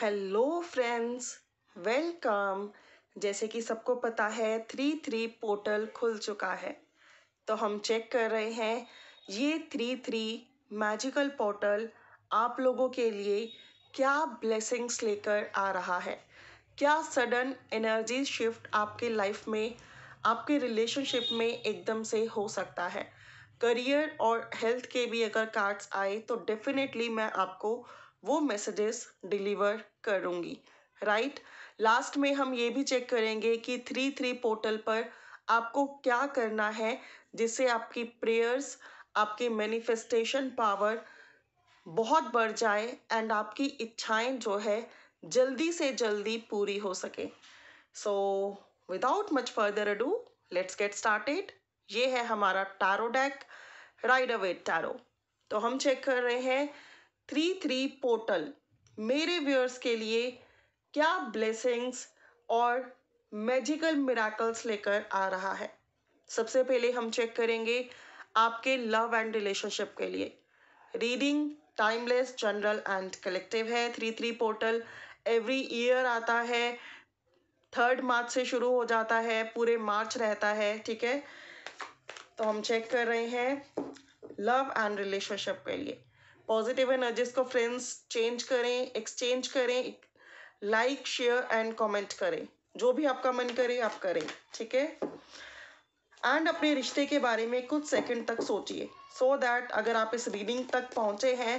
hello friends welcome जैसे कि सबको पता है थ्री थ्री पोर्टल खुल चुका है तो हम चेक कर रहे हैं ये थ्री थ्री मैजिकल पोर्टल आप लोगों के लिए क्या ब्लेसिंग्स लेकर आ रहा है क्या सडन एनर्जी शिफ्ट आपके लाइफ में आपके रिलेशनशिप में एकदम से हो सकता है करियर और हेल्थ के भी अगर कार्ड्स आए तो डेफिनेटली मैं आपको वो मैसेजेस डिलीवर करूँगी राइट लास्ट में हम ये भी चेक करेंगे कि थ्री थ्री पोर्टल पर आपको क्या करना है जिससे आपकी प्रेयर्स आपकी मैनिफेस्टेशन पावर बहुत बढ़ जाए एंड आपकी इच्छाएं जो है जल्दी से जल्दी पूरी हो सके so without much further ado let's get started ये है हमारा tarot deck right away tarot तो हम चेक कर रहे हैं थ्री थ्री पोर्टल मेरे व्यूअर्स के लिए क्या ब्लेसिंग्स और मैजिकल मिराकल्स लेकर आ रहा है सबसे पहले हम चेक करेंगे आपके लव एंड रिलेशनशिप के लिए reading timeless general and collective है three three portal every year आता है थर्ड मार्च से शुरू हो जाता है पूरे मार्च रहता है ठीक है तो हम चेक कर रहे हैं लव एंड रिलेशनशिप के लिए पॉजिटिव एनर्जीज को फ्रेंड्स चेंज करें एक्सचेंज करें लाइक शेयर एंड कमेंट करें जो भी आपका मन करे आप करें ठीक है एंड अपने रिश्ते के बारे में कुछ सेकंड तक सोचिए सो दैट अगर आप इस रीडिंग तक पहुंचे हैं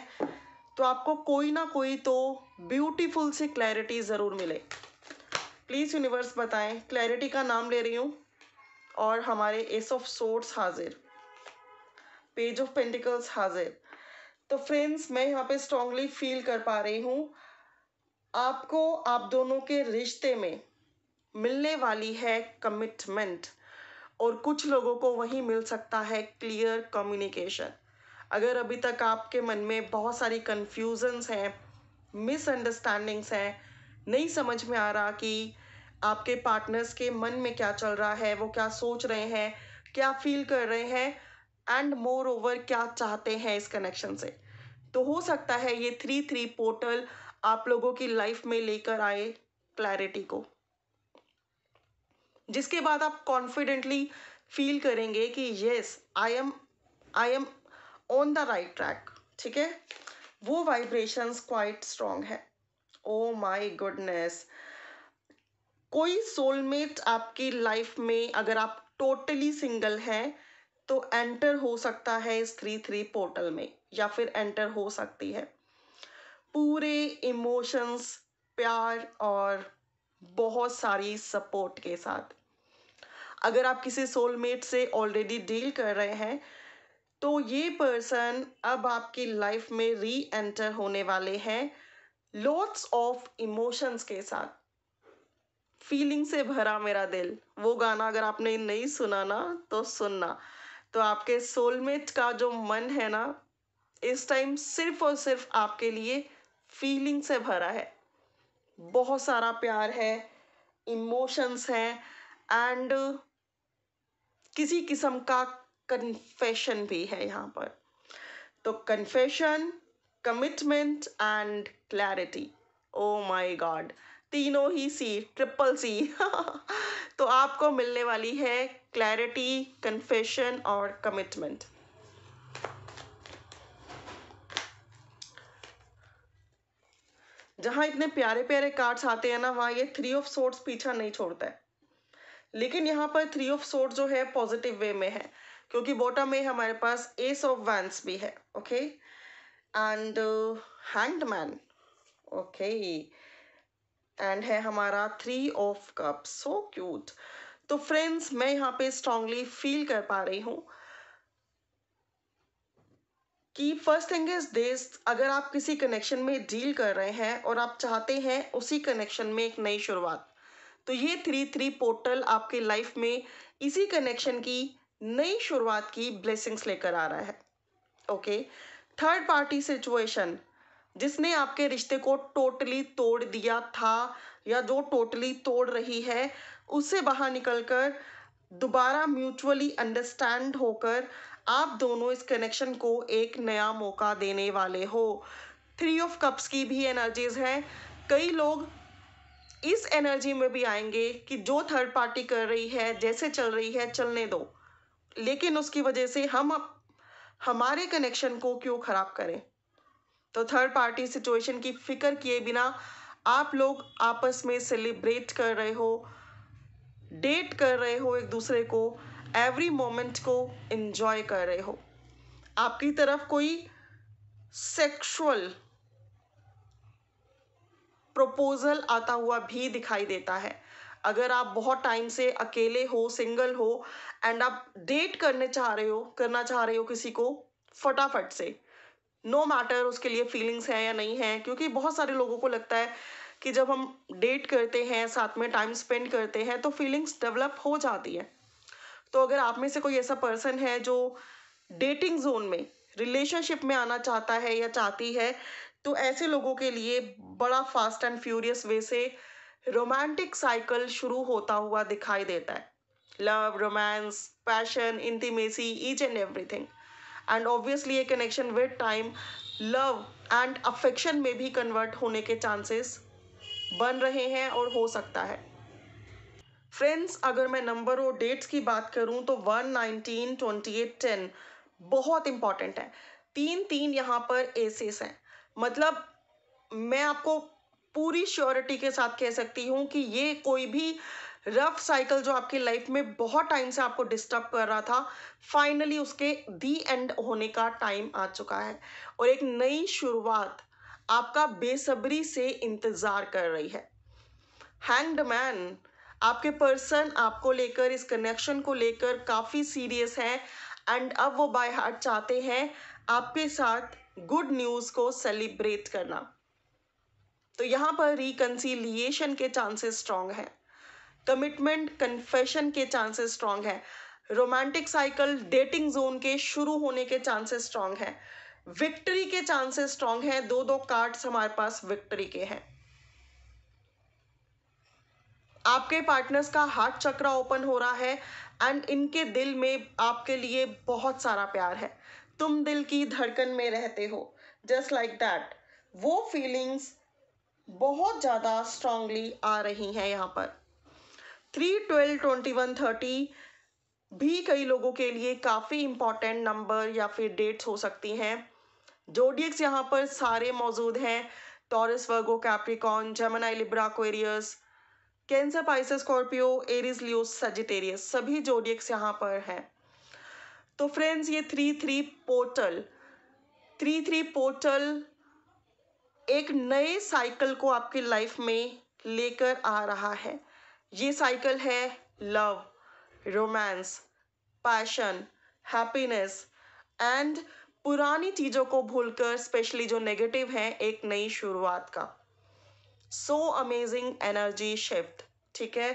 तो आपको कोई ना कोई तो ब्यूटीफुल सी क्लैरिटी ज़रूर मिले प्लीज़ यूनिवर्स बताएं क्लैरिटी का नाम ले रही हूँ और हमारे एस ऑफ सोर्ट्स हाजिर पेज ऑफ पेंटिकल्स हाजिर तो फ्रेंड्स मैं यहाँ पे स्ट्रांगली फील कर पा रही हूँ आपको आप दोनों के रिश्ते में मिलने वाली है कमिटमेंट और कुछ लोगों को वही मिल सकता है क्लियर कम्युनिकेशन अगर अभी तक आपके मन में बहुत सारी कन्फ्यूजन्स हैं मिसअंडरस्टैंडिंग्स हैं नहीं समझ में आ रहा कि आपके पार्टनर्स के मन में क्या चल रहा है वो क्या सोच रहे हैं क्या फील कर रहे हैं एंड मोर ओवर क्या चाहते हैं इस कनेक्शन से तो हो सकता है ये थ्री थ्री पोर्टल आप लोगों की लाइफ में लेकर आए क्लैरिटी को जिसके बाद आप कॉन्फिडेंटली फील करेंगे कि yes I am I am on the right track ठीक है वो वाइब्रेशंस क्वाइट स्ट्रॉन्ग है ओ माय गुडनेस कोई सोलमेट आपकी लाइफ में अगर आप टोटली सिंगल हैं तो एंटर हो सकता है इस थ्री थ्री पोर्टल में या फिर एंटर हो सकती है पूरे इमोशंस प्यार और बहुत सारी सपोर्ट के साथ अगर आप किसी सोलमेट से ऑलरेडी डील कर रहे हैं तो ये पर्सन अब आपकी लाइफ में री एंटर होने वाले हैं लॉट्स ऑफ इमोशंस के साथ फीलिंग से भरा मेरा दिल वो गाना अगर आपने नहीं सुना ना तो सुनना तो आपके सोलमेट का जो मन है ना इस टाइम सिर्फ और सिर्फ आपके लिए फीलिंग से भरा है बहुत सारा प्यार है इमोशंस हैं एंड किसी किस्म का कन्फेशन भी है यहाँ पर तो confession commitment and clarity oh my God तीनों ही सी ट्रिपल सी तो आपको मिलने वाली है क्लैरिटी कन्फेशन और कमिटमेंट जहां इतने प्यारे प्यारे कार्ड्स आते हैं ना वहां ये थ्री ऑफ सोर्ट्स पीछा नहीं छोड़ता है लेकिन यहाँ पर थ्री ऑफ सोर्ट जो है पॉजिटिव वे में है क्योंकि बॉटम में हमारे पास एस ऑफ वैंस भी है okay and hanged man okay and है हमारा three of cups so cute तो फ्रेंड्स मैं यहाँ पे स्ट्रांगली फील कर पा रही हूँ कि फर्स्ट थिंग इज दिस अगर आप किसी कनेक्शन में डील कर रहे हैं और आप चाहते हैं उसी कनेक्शन में एक नई शुरुआत तो ये थ्री थ्री पोर्टल आपके लाइफ में इसी कनेक्शन की नई शुरुआत की ब्लेसिंग्स लेकर आ रहा है ओके थर्ड पार्टी सिचुएशन जिसने आपके रिश्ते को टोटली तोड़ दिया था या जो टोटली तोड़ रही है उससे बाहर निकलकर दोबारा म्यूचुअली अंडरस्टैंड होकर आप दोनों इस कनेक्शन को एक नया मौका देने वाले हो थ्री ऑफ कप्स की भी एनर्जीज हैं कई लोग इस एनर्जी में भी आएंगे कि जो थर्ड पार्टी कर रही है जैसे चल रही है चलने दो लेकिन उसकी वजह से हम हमारे कनेक्शन को क्यों ख़राब करें तो थर्ड पार्टी सिचुएशन की फिक्र किए बिना आप लोग आपस में सेलिब्रेट कर रहे हो डेट कर रहे हो एक दूसरे को एवरी मोमेंट को इन्जॉय कर रहे हो आपकी तरफ कोई सेक्सुअल प्रपोजल आता हुआ भी दिखाई देता है अगर आप बहुत टाइम से अकेले हो सिंगल हो एंड आप डेट करने चाह रहे हो करना चाह रहे हो किसी को फटाफट से नो no मैटर उसके लिए फीलिंग्स हैं या नहीं है क्योंकि बहुत सारे लोगों को लगता है कि जब हम डेट करते हैं साथ में टाइम स्पेंड करते हैं तो फीलिंग्स डेवलप हो जाती है तो अगर आप में से कोई ऐसा पर्सन है जो डेटिंग जोन में रिलेशनशिप में आना चाहता है या चाहती है तो ऐसे लोगों के लिए बड़ा फास्ट एंड फ्यूरियस वे से रोमांटिक साइकिल शुरू होता हुआ दिखाई देता है love romance passion intimacy each and everything and obviously ये connection with time love and affection में भी कन्वर्ट होने के चांसेस बन रहे हैं और हो सकता है फ्रेंड्स अगर मैं नंबर और डेट्स की बात करूं तो one nineteen twenty eight ten बहुत इंपॉर्टेंट है तीन तीन यहाँ पर एसेस हैं मतलब मैं आपको पूरी श्योरिटी के साथ कह सकती हूँ कि ये कोई भी रफ साइकिल जो आपकी लाइफ में बहुत टाइम से आपको डिस्टर्ब कर रहा था फाइनली उसके दी एंड होने का टाइम आ चुका है और एक नई शुरुआत आपका बेसब्री से इंतज़ार कर रही है हैंड मैन आपके पर्सन आपको लेकर इस कनेक्शन को लेकर काफ़ी सीरियस है एंड अब वो बाय हार्ट चाहते हैं आपके साथ गुड न्यूज़ को सेलिब्रेट करना तो यहाँ पर रिकनसीलिएशन के चांसेस स्ट्रांग हैं कमिटमेंट कन्फेशन के चांसेस स्ट्रांग हैं रोमांटिक साइकिल डेटिंग जोन के शुरू होने के चांसेस स्ट्रांग हैं विक्ट्री के चांसेस स्ट्रांग हैं दो दो कार्ड्स हमारे पास विक्ट्री के हैं आपके पार्टनर्स का हार्ट चक्रा ओपन हो रहा है एंड इनके दिल में आपके लिए बहुत सारा प्यार है तुम दिल की धड़कन में रहते हो जस्ट लाइक दैट वो फीलिंग्स बहुत ज़्यादा स्ट्रांगली आ रही हैं यहाँ पर three twelve twenty one thirty भी कई लोगों के लिए काफ़ी इम्पॉर्टेंट नंबर या फिर डेट्स हो सकती हैं जोडियक्स यहाँ पर सारे मौजूद हैं Taurus Virgo Capricorn Gemini Libra Aquarius Cancer Pisces Scorpio Aries Leo Sagittarius सभी जोडियक्स यहाँ पर हैं तो फ्रेंड्स ये three three portal three three portal एक नए साइकिल को आपके लाइफ में लेकर आ रहा है ये साइकिल है love romance passion happiness and पुरानी चीज़ों को भूलकर स्पेशली जो नेगेटिव हैं एक नई शुरुआत का सो अमेजिंग एनर्जी शिफ्ट ठीक है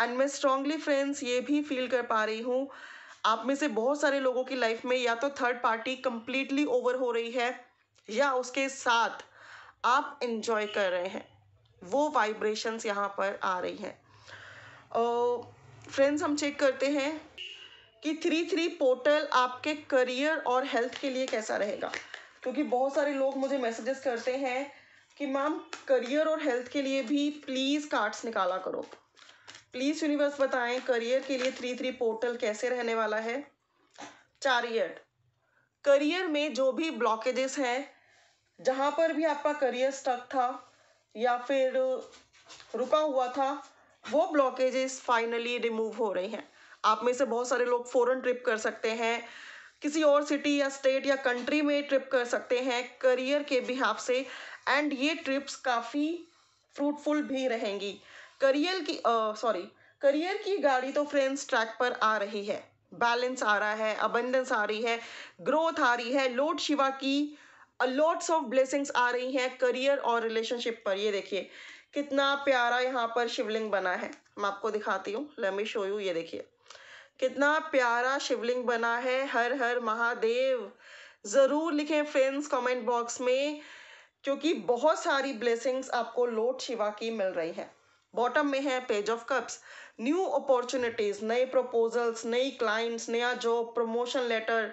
एंड मैं स्ट्रांगली फ्रेंड्स ये भी फील कर पा रही हूँ आप में से बहुत सारे लोगों की लाइफ में या तो थर्ड पार्टी कंप्लीटली ओवर हो रही है या उसके साथ आप इंजॉय कर रहे हैं वो वाइब्रेशंस यहाँ पर आ रही हैं फ्रेंड्स हम चेक करते हैं कि थ्री थ्री पोर्टल आपके करियर और हेल्थ के लिए कैसा रहेगा क्योंकि बहुत सारे लोग मुझे मैसेजेस करते हैं कि मैम करियर और हेल्थ के लिए भी प्लीज़ कार्ड्स निकाला करो प्लीज़ यूनिवर्स बताएं करियर के लिए थ्री थ्री पोर्टल कैसे रहने वाला है चारियड करियर में जो भी ब्लॉकेजेस हैं जहाँ पर भी आपका करियर स्टक था या फिर रुका हुआ था वो ब्लॉकेजेस फाइनली रिमूव हो रही हैं आप में से बहुत सारे लोग फॉरेन ट्रिप कर सकते हैं किसी और सिटी या स्टेट या कंट्री में ट्रिप कर सकते हैं करियर के बिहाफ से एंड ये ट्रिप्स काफ़ी फ्रूटफुल भी रहेंगी करियर की सॉरी करियर की गाड़ी तो फ्रेंड्स ट्रैक पर आ रही है बैलेंस आ रहा है अबेंडेंस आ रही है ग्रोथ आ रही है लोड शिवा की लॉट्स ऑफ ब्लेसिंग्स आ रही हैं करियर और रिलेशनशिप पर ये देखिए कितना प्यारा यहाँ पर शिवलिंग बना है मैं आपको दिखाती हूँ लमी शो यू ये देखिए कितना प्यारा शिवलिंग बना है हर हर महादेव ज़रूर लिखें फ्रेंड्स कमेंट बॉक्स में क्योंकि बहुत सारी ब्लेसिंग्स आपको लोट शिवा की मिल रही है बॉटम में है page of cups new opportunities नए प्रपोजल्स नई क्लाइंट्स नया जॉब प्रमोशन लेटर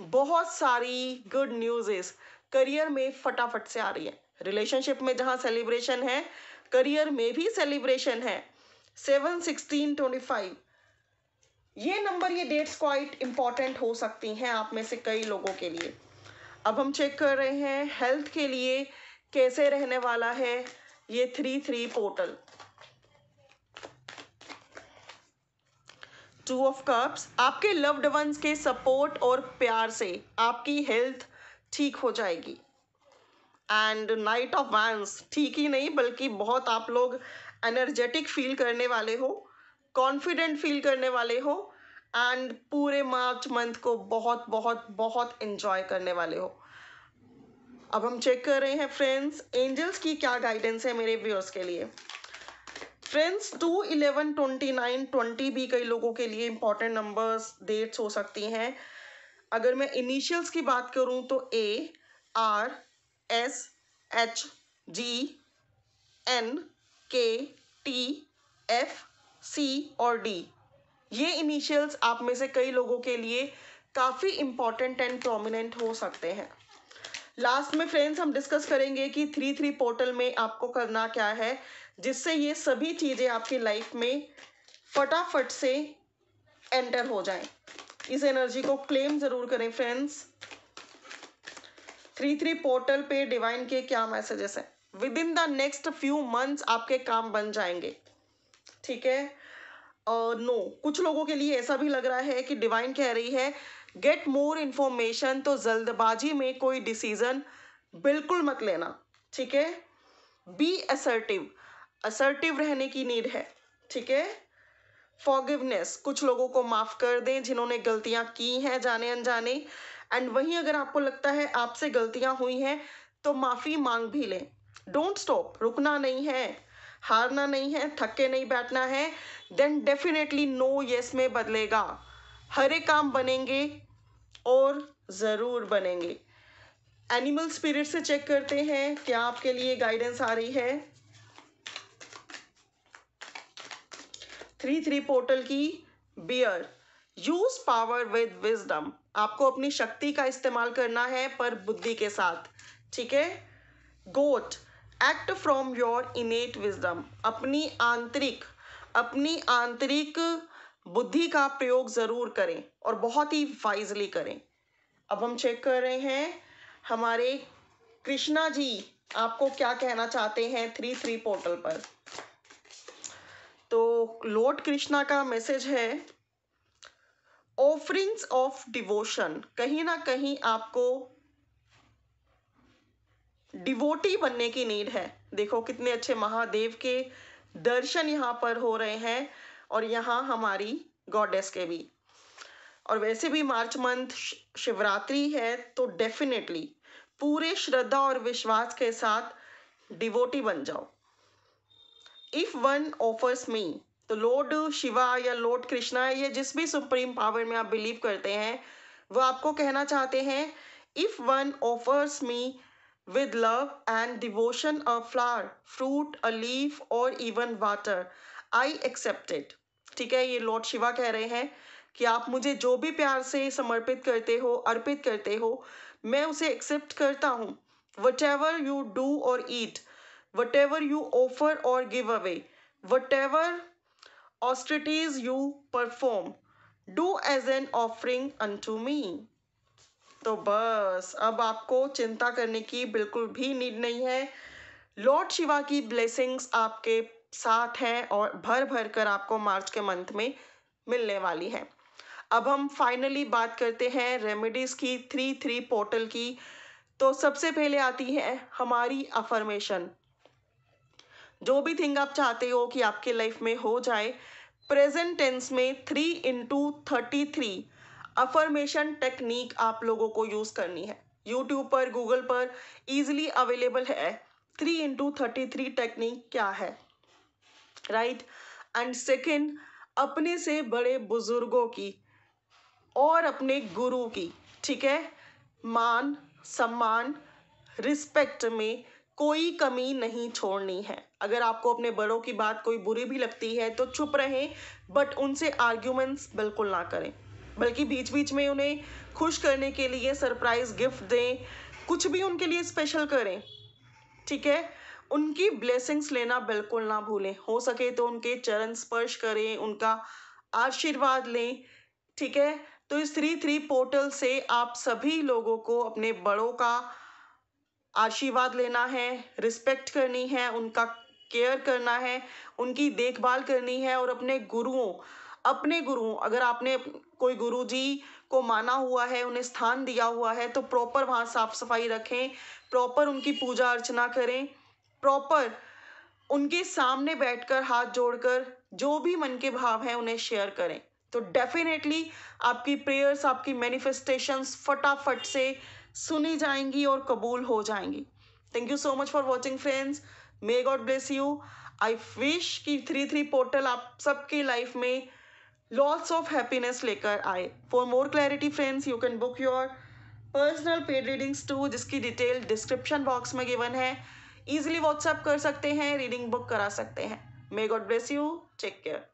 बहुत सारी गुड न्यूज़ इज़ करियर में फटाफट से आ रही है रिलेशनशिप में जहाँ सेलिब्रेशन है करियर में भी सेलिब्रेशन है सेवन सिक्सटीन ट्वेंटी फाइव ये नंबर ये डेट्स क्वाइट इंपॉर्टेंट हो सकती हैं आप में से कई लोगों के लिए अब हम चेक कर रहे हैं हेल्थ के लिए कैसे रहने वाला है ये three three portal two of cups आपके लव्ड वंस के सपोर्ट और प्यार से आपकी हेल्थ ठीक हो जाएगी एंड नाइट ऑफ वैंस ठीक ही नहीं बल्कि बहुत आप लोग एनर्जेटिक फील करने वाले हो कॉन्फिडेंट फील करने वाले हो एंड पूरे मार्च मंथ को बहुत बहुत बहुत इन्जॉय करने वाले हो अब हम चेक कर रहे हैं फ्रेंड्स एंजल्स की क्या गाइडेंस है मेरे व्यूअर्स के लिए friends two eleven twenty nine twenty भी कई लोगों के लिए इंपॉर्टेंट नंबर्स डेट्स हो सकती हैं अगर मैं इनिशियल्स की बात करूं तो A R S H G N K T F C और डी ये इनिशियल्स आप में से कई लोगों के लिए काफ़ी इम्पॉर्टेंट एंड प्रोमिनेंट हो सकते हैं लास्ट में फ्रेंड्स हम डिस्कस करेंगे कि थ्री थ्री पोर्टल में आपको करना क्या है जिससे ये सभी चीज़ें आपकी लाइफ में फटाफट से एंटर हो जाए इस एनर्जी को क्लेम ज़रूर करें फ्रेंड्स थ्री थ्री पोर्टल पे डिवाइन के क्या मैसेजेस हैं within the next few months आपके काम बन जाएंगे ठीक है और नो कुछ लोगों के लिए ऐसा भी लग रहा है कि डिवाइन कह रही है गेट मोर इन्फॉर्मेशन तो जल्दबाजी में कोई डिसीजन बिल्कुल मत लेना ठीक है बी असर्टिव असर्टिव रहने की नीड है ठीक है फॉगिवनेस कुछ लोगों को माफ़ कर दें जिन्होंने गलतियां की हैं जाने अनजाने एंड वहीं अगर आपको लगता है आपसे गलतियां हुई हैं तो माफ़ी मांग भी लें डोंट स्टॉप रुकना नहीं है हारना नहीं है थके नहीं बैठना है देन डेफिनेटली नो यस में बदलेगा हर एक काम बनेंगे और ज़रूर बनेंगे एनिमल स्पिरिट से चेक करते हैं क्या आपके लिए गाइडेंस आ रही है थ्री थ्री पोर्टल की बियर यूज पावर विद विजडम आपको अपनी शक्ति का इस्तेमाल करना है पर बुद्धि के साथ ठीक है got act from your innate wisdom अपनी आंतरिक अपनी आंतरिक बुद्धि का प्रयोग ज़रूर करें और बहुत ही वाइजली करें अब हम चेक कर रहे हैं हमारे कृष्णा जी आपको क्या कहना चाहते हैं थ्री थ्री पोर्टल पर तो लॉर्ड कृष्णा का मैसेज है ऑफरिंग्स ऑफ डिवोशन कहीं ना कहीं आपको डिवोटी बनने की नीड है देखो कितने अच्छे महादेव के दर्शन यहाँ पर हो रहे हैं और यहाँ हमारी गॉडेस के भी और वैसे भी मार्च मंथ शिवरात्रि है तो डेफिनेटली पूरे श्रद्धा और विश्वास के साथ डिवोटी बन जाओ इफ वन ऑफर्स मी तो लॉर्ड शिवा या लॉर्ड कृष्णा या जिस भी सुप्रीम पावर में आप बिलीव करते हैं वो आपको कहना चाहते हैं if one offers me with love and devotion a flower fruit a leaf or even water I accepted ठीक है ये लॉर्ड शिवा कह रहे हैं कि आप मुझे जो भी प्यार से समर्पित करते हो अर्पित करते हो मैं उसे एक्सेप्ट करता हूँ what ever you do or eat whatever offer or give away whatever austerities you perform do as an offering unto me तो बस अब आपको चिंता करने की बिल्कुल भी नीड नहीं है लॉर्ड शिवा की ब्लेसिंग्स आपके साथ हैं और भर भर कर आपको मार्च के मंथ में मिलने वाली है अब हम फाइनली बात करते हैं रेमेडीज़ की थ्री थ्री पोर्टल की तो सबसे पहले आती है हमारी अफर्मेशन जो भी थिंग आप चाहते हो कि आपके लाइफ में हो जाए प्रेजेंट टेंस में three into thirty three affirmation technique आप लोगों को यूज़ करनी है यूट्यूब पर गूगल पर ईजिली अवेलेबल है three into thirty three technique क्या है राइट एंड सेकेंड अपने से बड़े बुजुर्गों की और अपने गुरु की ठीक है मान सम्मान रिस्पेक्ट में कोई कमी नहीं छोड़नी है अगर आपको अपने बड़ों की बात कोई बुरी भी लगती है तो चुप रहें बट उनसे आर्ग्यूमेंट्स बिल्कुल ना करें बल्कि बीच बीच में उन्हें खुश करने के लिए सरप्राइज गिफ्ट दें कुछ भी उनके लिए स्पेशल करें ठीक है उनकी ब्लेसिंग्स लेना बिल्कुल ना भूलें हो सके तो उनके चरण स्पर्श करें उनका आशीर्वाद लें ठीक है तो इस थ्री थ्री पोर्टल से आप सभी लोगों को अपने बड़ों का आशीर्वाद लेना है रिस्पेक्ट करनी है उनका केयर करना है उनकी देखभाल करनी है और अपने गुरुओं अपने गुरुओं अगर आपने कोई गुरु जी को माना हुआ है उन्हें स्थान दिया हुआ है तो प्रॉपर वहाँ साफ सफाई रखें प्रॉपर उनकी पूजा अर्चना करें प्रॉपर उनके सामने बैठकर हाथ जोड़कर जो भी मन के भाव हैं उन्हें शेयर करें तो डेफिनेटली आपकी प्रेयर्स आपकी मैनिफेस्टेशंस फटाफट से सुनी जाएंगी और कबूल हो जाएंगी thank you so much for watching friends may God bless you I wish कि थ्री थ्री पोर्टल आप सबकी लाइफ में लॉट्स ऑफ हैप्पीनेस लेकर आए for more clarity friends you can book your personal paid readings too जिसकी detail description box में given है easily WhatsApp कर सकते हैं रीडिंग बुक करा सकते हैं may God bless you take care